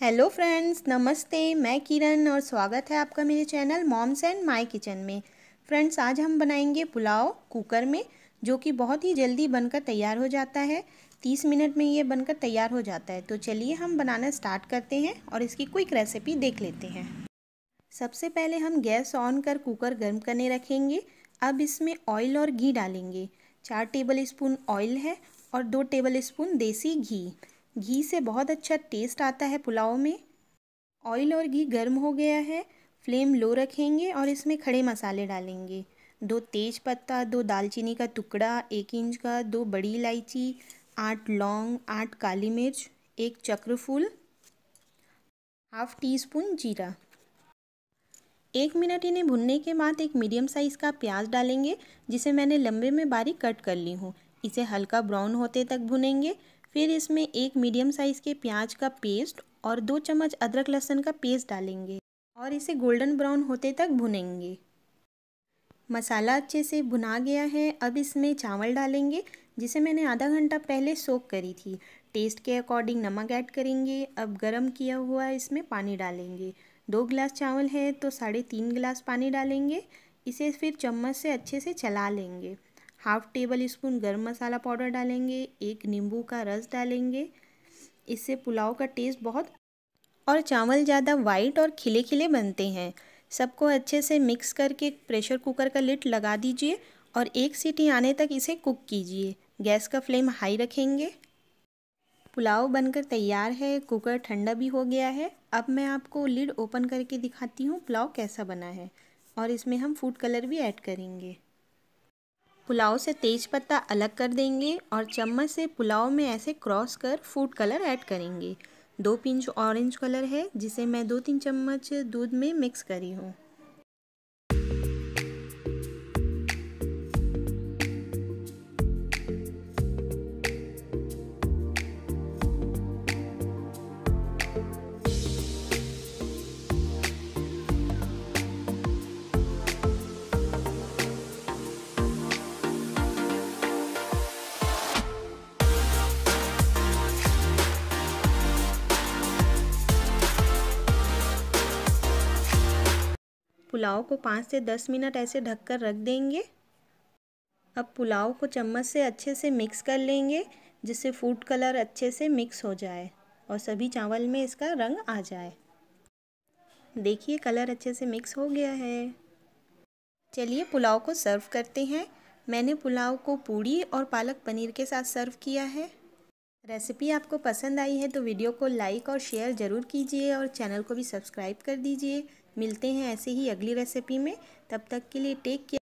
hello friends नमस्ते मैं किरण और स्वागत है आपका मेरे channel moms and my kitchen में फ्रेंड्स आज हम बनाएंगे पुलाव कुकर में जो कि बहुत ही जल्दी बनकर तैयार हो जाता है तीस मिनट में ये बनकर तैयार हो जाता है तो चलिए हम बनाना स्टार्ट करते हैं और इसकी क्विक रेसिपी देख लेते हैं सबसे पहले हम गैस ऑन कर कुकर गर्म करने रखेंगे अब इसमें ऑयल और घी डालेंगे चार टेबल स्पून ऑयल है और दो टेबल स्पून देसी घी घी से बहुत अच्छा टेस्ट आता है पुलाव में ऑयल और घी गर्म हो गया है फ्लेम लो रखेंगे और इसमें खड़े मसाले डालेंगे दो तेज पत्ता दो दालचीनी का टुकड़ा एक इंच का दो बड़ी इलायची आठ लौंग आठ काली मिर्च एक चक्रफूल हाफ टी स्पून जीरा एक मिनट इन्हें भुनने के बाद एक मीडियम साइज़ का प्याज डालेंगे जिसे मैंने लंबे में बारीक कट कर ली हूँ इसे हल्का ब्राउन होते तक भुनेंगे फिर इसमें एक मीडियम साइज़ के प्याज का पेस्ट और दो चम्मच अदरक लहसुन का पेस्ट डालेंगे और इसे गोल्डन ब्राउन होते तक भुनेंगे मसाला अच्छे से भुना गया है अब इसमें चावल डालेंगे जिसे मैंने आधा घंटा पहले सोक करी थी टेस्ट के अकॉर्डिंग नमक ऐड करेंगे अब गरम किया हुआ इसमें पानी डालेंगे दो गिलास चावल है तो साढ़े तीन गिलास पानी डालेंगे इसे फिर चम्मच से अच्छे से चला लेंगे हाफ टेबल स्पून गर्म मसाला पाउडर डालेंगे एक नींबू का रस डालेंगे इससे पुलाव का टेस्ट बहुत और चावल ज़्यादा वाइट और खिले खिले बनते हैं सबको अच्छे से मिक्स करके प्रेशर कुकर का लिट लगा दीजिए और एक सीटी आने तक इसे कुक कीजिए गैस का फ्लेम हाई रखेंगे पुलाव बनकर तैयार है कुकर ठंडा भी हो गया है अब मैं आपको लिड ओपन करके दिखाती हूँ पुलाव कैसा बना है और इसमें हम फूड कलर भी ऐड करेंगे पुलाव से तेज पत्ता अलग कर देंगे और चम्मच से पुलाव में ऐसे क्रॉस कर फूड कलर ऐड करेंगे दो पिंच ऑरेंज कलर है जिसे मैं दो तीन चम्मच दूध में मिक्स करी हूँ पुलाव को पाँच से दस मिनट ऐसे ढककर रख देंगे अब पुलाव को चम्मच से अच्छे से मिक्स कर लेंगे जिससे फूड कलर अच्छे से मिक्स हो जाए और सभी चावल में इसका रंग आ जाए देखिए कलर अच्छे से मिक्स हो गया है चलिए पुलाव को सर्व करते हैं मैंने पुलाव को पूड़ी और पालक पनीर के साथ सर्व किया है रेसिपी आपको पसंद आई है तो वीडियो को लाइक और शेयर ज़रूर कीजिए और चैनल को भी सब्सक्राइब कर दीजिए मिलते हैं ऐसे ही अगली रेसिपी में तब तक के लिए टेक केयर